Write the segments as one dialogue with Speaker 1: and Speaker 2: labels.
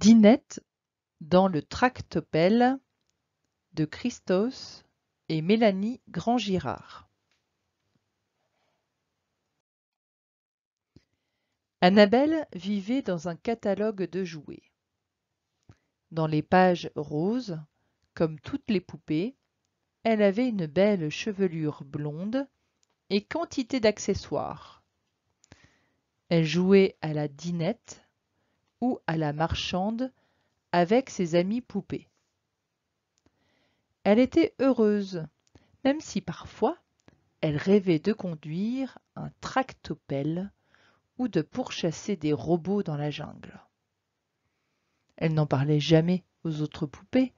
Speaker 1: Dinette dans le Tractopelle de Christos et Mélanie Grand-Girard. Annabelle vivait dans un catalogue de jouets. Dans les pages roses, comme toutes les poupées, elle avait une belle chevelure blonde et quantité d'accessoires. Elle jouait à la dinette ou à la marchande avec ses amis poupées. Elle était heureuse, même si parfois elle rêvait de conduire un tractopelle ou de pourchasser des robots dans la jungle. Elle n'en parlait jamais aux autres poupées,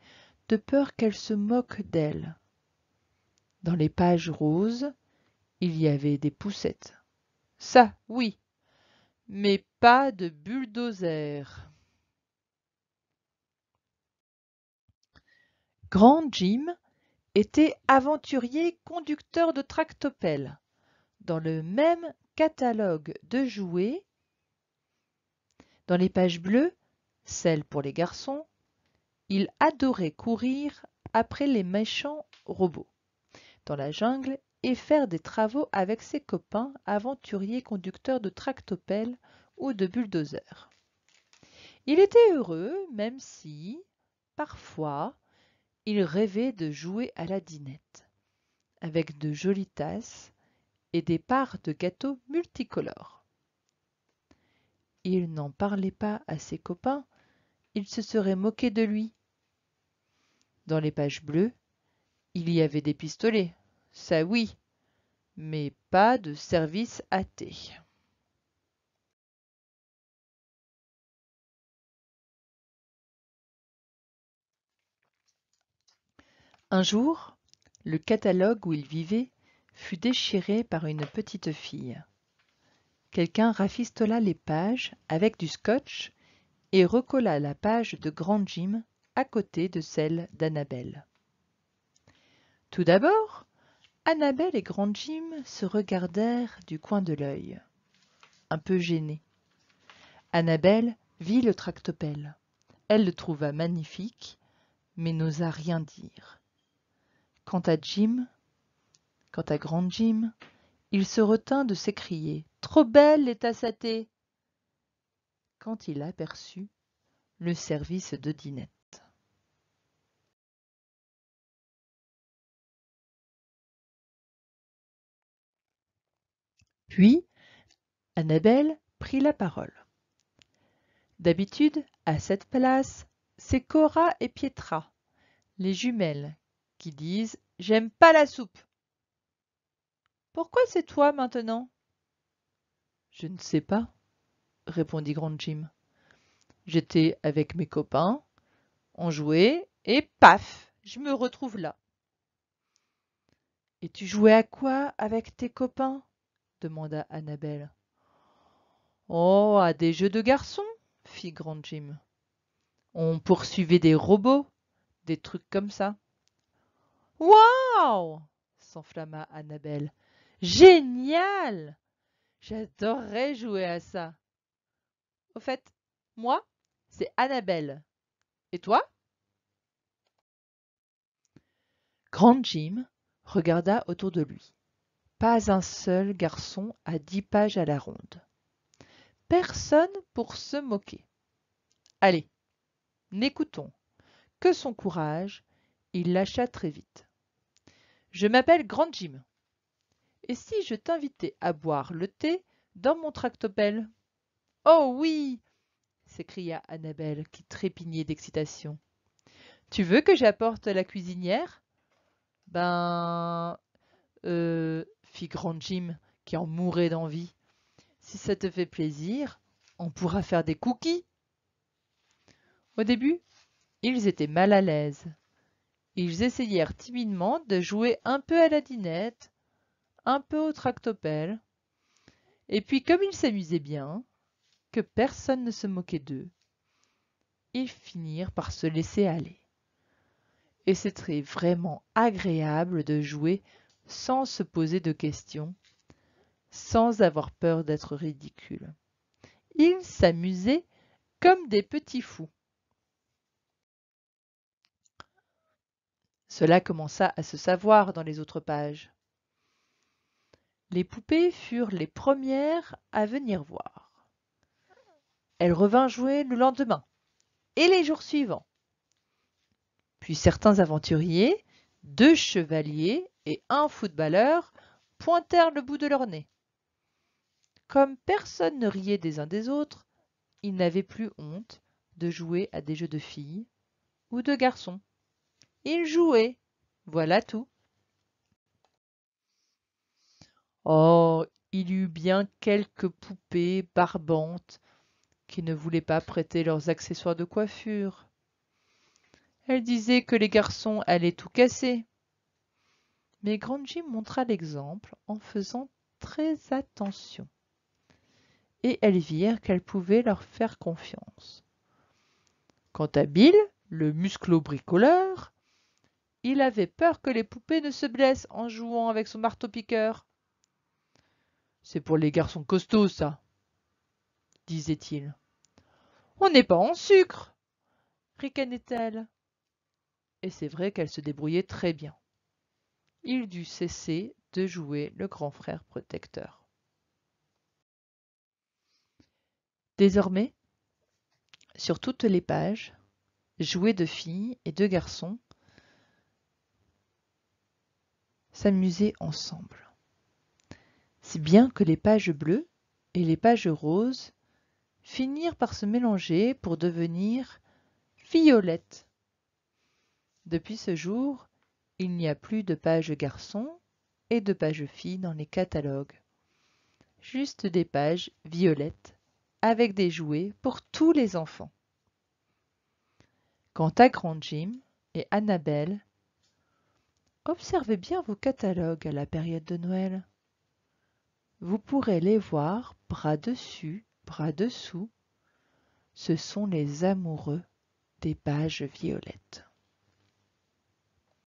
Speaker 1: de peur qu'elles se moquent d'elle. Dans les pages roses, il y avait des poussettes. Ça, oui, mais pas de bulldozer. Grand Jim était aventurier conducteur de tractopelle. Dans le même catalogue de jouets, dans les pages bleues, celles pour les garçons, il adorait courir après les méchants robots. Dans la jungle, et faire des travaux avec ses copains aventuriers conducteurs de tractopelles ou de bulldozers. Il était heureux, même si, parfois, il rêvait de jouer à la dinette, avec de jolies tasses et des parts de gâteaux multicolores. Il n'en parlait pas à ses copains, ils se seraient moqués de lui. Dans les pages bleues, il y avait des pistolets, ça oui, mais pas de service à Un jour, le catalogue où il vivait fut déchiré par une petite fille. Quelqu'un rafistola les pages avec du scotch et recolla la page de Grand Jim à côté de celle d'Annabelle. Tout d'abord, Annabelle et Grand Jim se regardèrent du coin de l'œil, un peu gênés. Annabelle vit le tractopelle. Elle le trouva magnifique, mais n'osa rien dire. Quant à Jim, quant à Grand Jim, il se retint de s'écrier Trop belle les thé." quand il aperçut le service de dinette. Puis, Annabelle prit la parole. D'habitude, à cette place, c'est Cora et Pietra, les jumelles, qui disent J'aime pas la soupe. Pourquoi c'est toi maintenant Je ne sais pas, répondit Grand Jim. J'étais avec mes copains, on jouait, et paf, je me retrouve là. Et tu jouais à quoi avec tes copains demanda Annabelle. « Oh, à des jeux de garçons, fit Grand Jim. On poursuivait des robots, des trucs comme ça. Waouh s'enflamma Annabelle. « Génial J'adorerais jouer à ça. Au fait, moi, c'est Annabelle. Et toi Grand Jim regarda autour de lui. Pas un seul garçon à dix pages à la ronde. Personne pour se moquer. Allez, n'écoutons que son courage, il lâcha très vite. Je m'appelle Grand Jim. Et si je t'invitais à boire le thé dans mon tractopelle Oh oui s'écria Annabelle, qui trépignait d'excitation. Tu veux que j'apporte la cuisinière Ben. Euh fit Grand Jim, qui en mourait d'envie. Si ça te fait plaisir, on pourra faire des cookies. Au début, ils étaient mal à l'aise. Ils essayèrent timidement de jouer un peu à la dinette, un peu au tractopelle. Et puis, comme ils s'amusaient bien, que personne ne se moquait d'eux, ils finirent par se laisser aller. Et c'était vraiment agréable de jouer sans se poser de questions, sans avoir peur d'être ridicule. Ils s'amusaient comme des petits fous. Cela commença à se savoir dans les autres pages. Les poupées furent les premières à venir voir. Elles revint jouer le lendemain et les jours suivants. Puis certains aventuriers deux chevaliers et un footballeur pointèrent le bout de leur nez. Comme personne ne riait des uns des autres, ils n'avaient plus honte de jouer à des jeux de filles ou de garçons. Ils jouaient, voilà tout. Oh, il y eut bien quelques poupées barbantes qui ne voulaient pas prêter leurs accessoires de coiffure. Elle disait que les garçons allaient tout casser. Mais Jim montra l'exemple en faisant très attention. Et elles virent qu'elle pouvait leur faire confiance. Quant à Bill, le musclo bricoleur, il avait peur que les poupées ne se blessent en jouant avec son marteau-piqueur. C'est pour les garçons costauds, ça, disait-il. On n'est pas en sucre, ricanait-elle et c'est vrai qu'elle se débrouillait très bien. Il dut cesser de jouer le grand frère protecteur. Désormais, sur toutes les pages, jouer de filles et de garçons, s'amusaient ensemble. Si bien que les pages bleues et les pages roses finirent par se mélanger pour devenir violettes depuis ce jour, il n'y a plus de pages garçons et de pages filles dans les catalogues. Juste des pages violettes avec des jouets pour tous les enfants. Quant à Grand Jim et Annabelle, observez bien vos catalogues à la période de Noël. Vous pourrez les voir bras dessus, bras dessous. Ce sont les amoureux des pages violettes.